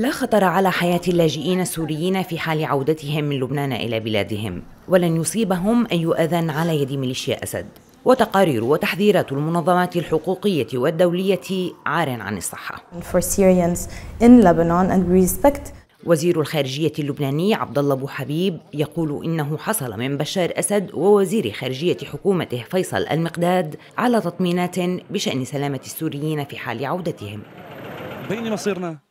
لا خطر على حياة اللاجئين السوريين في حال عودتهم من لبنان إلى بلادهم ولن يصيبهم أي أذى على يد ميليشيا أسد وتقارير وتحذيرات المنظمات الحقوقية والدولية عار عن الصحة وزير الخارجية اللبناني عبد الله أبو حبيب يقول إنه حصل من بشار أسد ووزير خارجية حكومته فيصل المقداد على تطمينات بشأن سلامة السوريين في حال عودتهم بين مصيرنا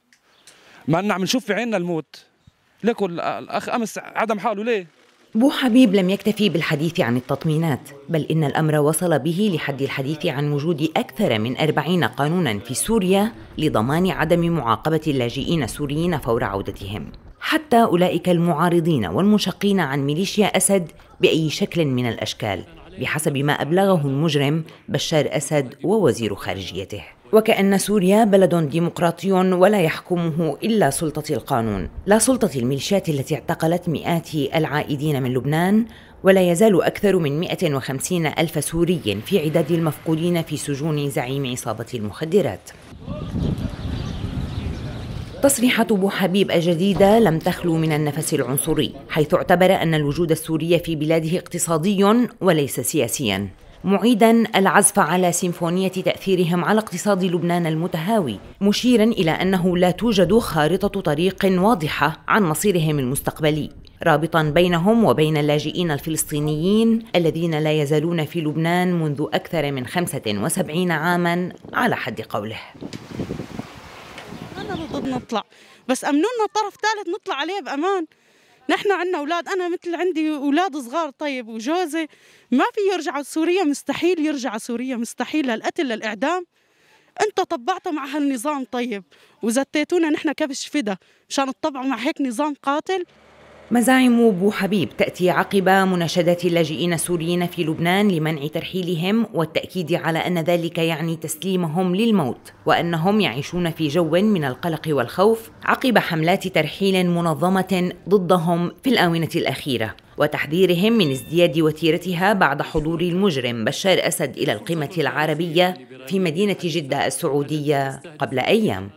ما أننا عم نشوف في عيننا الموت ليكو الأخ أمس عدم حاله ليه بو حبيب لم يكتفي بالحديث عن التطمينات بل إن الأمر وصل به لحد الحديث عن وجود أكثر من أربعين قانونا في سوريا لضمان عدم معاقبة اللاجئين السوريين فور عودتهم حتى أولئك المعارضين والمشقين عن ميليشيا أسد بأي شكل من الأشكال بحسب ما أبلغه المجرم بشار أسد ووزير خارجيته وكأن سوريا بلد ديمقراطي ولا يحكمه إلا سلطة القانون لا سلطة الميليشيات التي اعتقلت مئات العائدين من لبنان ولا يزال أكثر من 150 ألف سوري في عداد المفقودين في سجون زعيم عصابة المخدرات تصريحات حبيب الجديدة لم تخلو من النفس العنصري حيث اعتبر أن الوجود السوري في بلاده اقتصادي وليس سياسيا معيدا العزف على سيمفونية تأثيرهم على اقتصاد لبنان المتهاوي مشيرا إلى أنه لا توجد خارطة طريق واضحة عن مصيرهم المستقبلي رابطا بينهم وبين اللاجئين الفلسطينيين الذين لا يزالون في لبنان منذ أكثر من 75 عاما على حد قوله أنا ضد نطلع بس أمنونا طرف ثالث نطلع عليه بأمان نحن عندنا اولاد انا مثل عندي اولاد صغار طيب وجوزي ما في يرجعوا سوريا مستحيل يرجع سوريا مستحيل للقتل للاعدام انت طبعتوا مع هالنظام طيب وزتيتونا نحن كبش فدا مشان تطبعوا مع هيك نظام قاتل مزاعم حبيب تأتي عقب مناشدات اللاجئين السوريين في لبنان لمنع ترحيلهم والتأكيد على أن ذلك يعني تسليمهم للموت وأنهم يعيشون في جو من القلق والخوف عقب حملات ترحيل منظمة ضدهم في الآونة الأخيرة وتحذيرهم من ازدياد وتيرتها بعد حضور المجرم بشار أسد إلى القمة العربية في مدينة جدة السعودية قبل أيام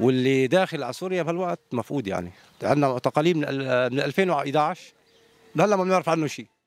واللي داخل على سوريا بهالوقت مفقود يعني عندنا تقاليد من 2011 لهلا ما بنعرف عنه شيء